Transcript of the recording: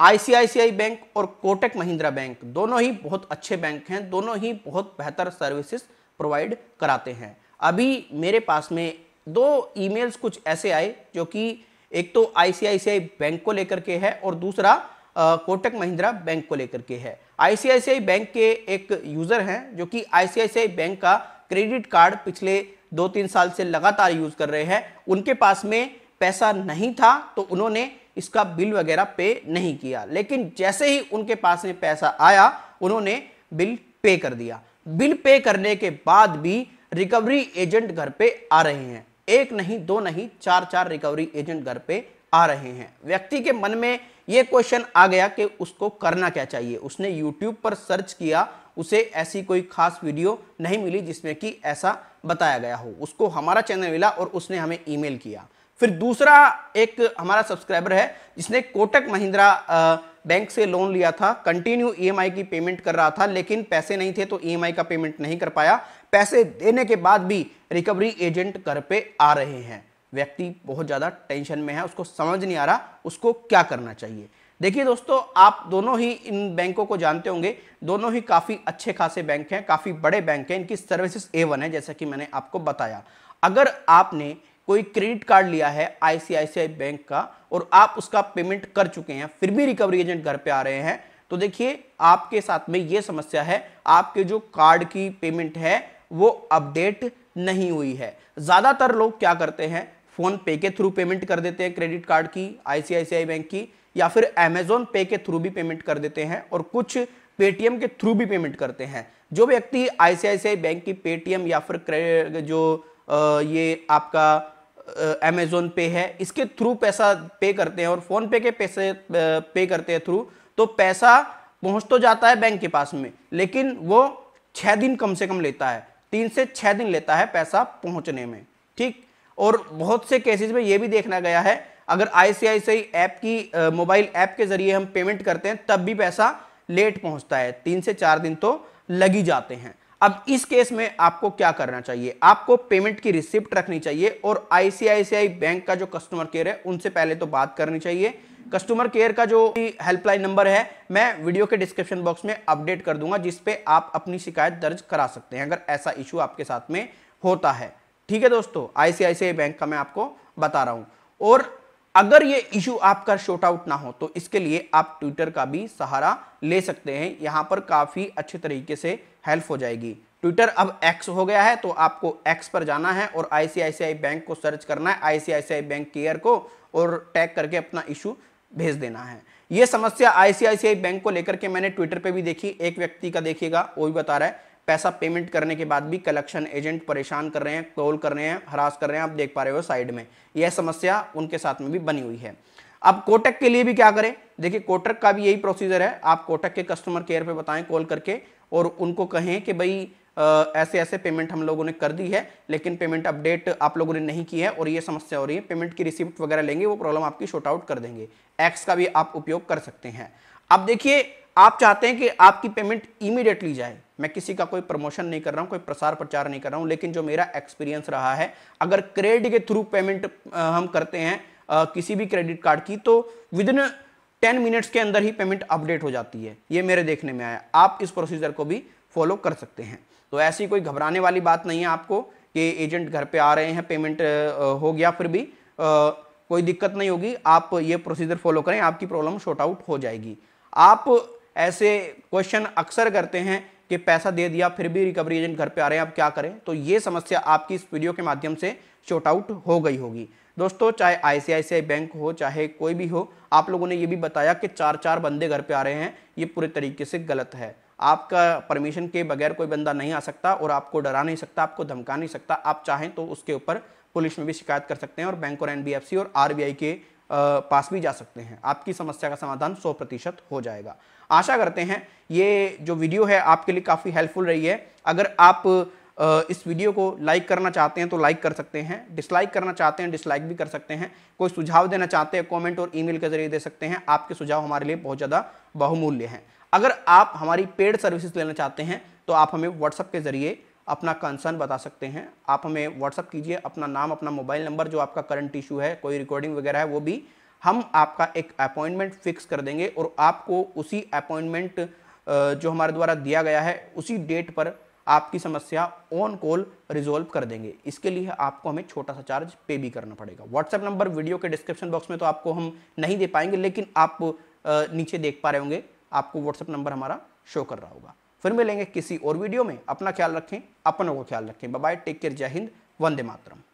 ICICI bank और Kotak Mahindra bank दोनों ही बहुत अच्छे बैंक हैं दोनों ही बहुत बेहतर सर्विसेज प्रोवाइड कराते हैं अभी मेरे पास में दो ईमेल्स कुछ ऐसे आए जो कि एक तो आईसीआईसीआई बैंक को लेकर के है और दूसरा आ, कोटक महिंद्रा बैंक को लेकर के है आईसीआईसीआई बैंक के एक यूज़र हैं जो कि आईसीआईसीआई बैंक का क्रेडिट कार्ड पिछले दो तीन साल से लगातार यूज़ कर रहे हैं उनके पास में पैसा नहीं था तो उन्होंने इसका बिल वगैरह पे नहीं किया लेकिन जैसे ही उनके पास में पैसा आया उन्होंने बिल पे कर दिया बिल पे करने के बाद भी रिकवरी एजेंट घर पे आ रहे हैं एक नहीं दो नहीं चार चार रिकवरी एजेंट घर पे आ रहे हैं व्यक्ति के मन में ये क्वेश्चन आ गया कि उसको करना क्या चाहिए उसने यूट्यूब पर सर्च किया उसे ऐसी कोई खास वीडियो नहीं मिली जिसमें कि ऐसा बताया गया हो उसको हमारा चैनल मिला और उसने हमें ईमेल किया फिर दूसरा एक हमारा सब्सक्राइबर है जिसने कोटक महिंद्रा बैंक से लोन लिया था कंटिन्यू ईएमआई e की पेमेंट कर रहा था लेकिन पैसे नहीं थे तो ईएमआई e का पेमेंट नहीं कर पाया पैसे देने के बाद भी रिकवरी एजेंट घर पे आ रहे हैं व्यक्ति बहुत ज़्यादा टेंशन में है उसको समझ नहीं आ रहा उसको क्या करना चाहिए देखिए दोस्तों आप दोनों ही इन बैंकों को जानते होंगे दोनों ही काफ़ी अच्छे खासे बैंक हैं काफ़ी बड़े बैंक हैं इनकी सर्विसेज ए वन है जैसा कि मैंने आपको बताया अगर आपने कोई क्रेडिट कार्ड लिया है आईसीआईसीआई बैंक का और आप उसका पेमेंट कर चुके हैं फिर भी रिकवरी एजेंट घर पे आ रहे हैं तो देखिए आपके साथ में ये समस्या है आपके जो कार्ड की पेमेंट है वो अपडेट नहीं हुई है ज़्यादातर लोग क्या करते हैं फ़ोन पे के थ्रू पेमेंट कर देते हैं क्रेडिट कार्ड की आईसीआईसीआई बैंक की या फिर अमेजोन पे के थ्रू भी पेमेंट कर देते हैं और कुछ पेटीएम के थ्रू भी पेमेंट करते हैं जो व्यक्ति आईसीआईसीआई बैंक की पेटीएम या फिर जो ये आपका अमेज़ोन पे है इसके थ्रू पैसा पे करते हैं और फ़ोन पे के पैसे पे करते हैं थ्रू तो पैसा पहुंच तो जाता है बैंक के पास में लेकिन वो छः दिन कम से कम लेता है तीन से छः दिन लेता है पैसा पहुंचने में ठीक और बहुत से केसेस में ये भी देखना गया है अगर आई ऐप की मोबाइल ऐप के ज़रिए हम पेमेंट करते हैं तब भी पैसा लेट पहुंचता है तीन से चार दिन तो लग ही जाते हैं अब इस केस में आपको क्या करना चाहिए आपको पेमेंट की रिसिप्ट रखनी चाहिए और आईसीआईसीआई बैंक का जो कस्टमर केयर है उनसे पहले तो बात करनी चाहिए कस्टमर केयर का जो हेल्पलाइन नंबर है मैं वीडियो के डिस्क्रिप्शन बॉक्स में अपडेट कर दूंगा जिसपे आप अपनी शिकायत दर्ज करा सकते हैं अगर ऐसा इशू आपके साथ में होता है ठीक है दोस्तों आईसीआईसीआई बैंक का मैं आपको बता रहा हूं और अगर ये इशू आपका शॉर्ट आउट ना हो तो इसके लिए आप ट्विटर का भी सहारा ले सकते हैं यहां पर काफ़ी अच्छे तरीके से हेल्प हो जाएगी ट्विटर अब एक्स हो गया है तो आपको एक्स पर जाना है और आईसीआईसीआई बैंक को सर्च करना है आईसीआईसीआई बैंक केयर को और टैग करके अपना इशू भेज देना है यह समस्या आईसीआईसीआई बैंक को लेकर के मैंने ट्विटर पर भी देखी एक व्यक्ति का देखिएगा वो भी बता रहा है पैसा पेमेंट करने के बाद भी कलेक्शन एजेंट परेशान कर रहे हैं कॉल कर रहे हैं हरास कर रहे हैं आप देख पा रहे हो साइड में यह समस्या उनके साथ में भी बनी हुई है अब कोटक के लिए भी क्या करें देखिए कोटक का भी यही प्रोसीजर है आप कोटक के कस्टमर केयर पे बताएं कॉल करके और उनको कहें कि भाई ऐसे ऐसे पेमेंट हम लोगों ने कर दी है लेकिन पेमेंट अपडेट आप लोगों ने नहीं की है और ये समस्या हो रही है पेमेंट की रिसिप्ट वगैरह लेंगे वो प्रॉब्लम आपकी शॉर्ट आउट कर देंगे एक्स का भी आप उपयोग कर सकते हैं अब देखिए आप चाहते हैं कि आपकी पेमेंट इमीडिएटली जाए मैं किसी का कोई प्रमोशन नहीं कर रहा हूँ कोई प्रसार प्रचार नहीं कर रहा हूँ लेकिन जो मेरा एक्सपीरियंस रहा है अगर क्रेडिट के थ्रू पेमेंट हम करते हैं किसी भी क्रेडिट कार्ड की तो विद इन टेन मिनट्स के अंदर ही पेमेंट अपडेट हो जाती है ये मेरे देखने में आया आप इस प्रोसीजर को भी फॉलो कर सकते हैं तो ऐसी कोई घबराने वाली बात नहीं है आपको कि एजेंट घर पे आ रहे हैं पेमेंट हो गया फिर भी आ, कोई दिक्कत नहीं होगी आप ये प्रोसीजर फॉलो करें आपकी प्रॉब्लम शॉर्ट आउट हो जाएगी आप ऐसे क्वेश्चन अक्सर करते हैं कि पैसा दे दिया फिर भी रिकवरी एजेंट घर पे आ रहे हैं आप क्या करें तो ये समस्या आपकी इस वीडियो के माध्यम से शॉर्ट आउट हो गई होगी दोस्तों चाहे आईसीआईसीआई बैंक हो चाहे कोई भी हो आप लोगों ने ये भी बताया कि चार चार बंदे घर पे आ रहे हैं ये पूरे तरीके से गलत है आपका परमिशन के बगैर कोई बंदा नहीं आ सकता और आपको डरा नहीं सकता आपको धमका नहीं सकता आप चाहें तो उसके ऊपर पुलिस में भी शिकायत कर सकते हैं और बैंक और एनबीएफसी और आरबीआई के पास भी जा सकते हैं आपकी समस्या का समाधान 100 प्रतिशत हो जाएगा आशा करते हैं ये जो वीडियो है आपके लिए काफ़ी हेल्पफुल रही है अगर आप इस वीडियो को लाइक करना चाहते हैं तो लाइक कर सकते हैं डिसलाइक करना चाहते हैं डिसलाइक भी कर सकते हैं कोई सुझाव देना चाहते हैं कमेंट और ईमेल के जरिए दे सकते हैं आपके सुझाव हमारे लिए बहुत ज़्यादा बहुमूल्य हैं अगर आप हमारी पेड सर्विसेज लेना चाहते हैं तो आप हमें व्हाट्सअप के जरिए अपना कंसर्न बता सकते हैं आप हमें व्हाट्सअप कीजिए अपना नाम अपना मोबाइल नंबर जो आपका करंट इशू है कोई रिकॉर्डिंग वगैरह है वो भी हम आपका एक अपॉइंटमेंट फिक्स कर देंगे और आपको उसी अपॉइंटमेंट जो हमारे द्वारा दिया गया है उसी डेट पर आपकी समस्या ऑन कॉल रिजोल्व कर देंगे इसके लिए आपको हमें छोटा सा चार्ज पे भी करना पड़ेगा व्हाट्सएप नंबर वीडियो के डिस्क्रिप्शन बॉक्स में तो आपको हम नहीं दे पाएंगे लेकिन आप नीचे देख पा रहे होंगे आपको व्हाट्सएप नंबर हमारा शो कर रहा होगा फिर मिलेंगे किसी और वीडियो में अपना ख्याल रखें अपनों को ख्याल रखें बाय टेक केयर जय हिंद वंदे मातरम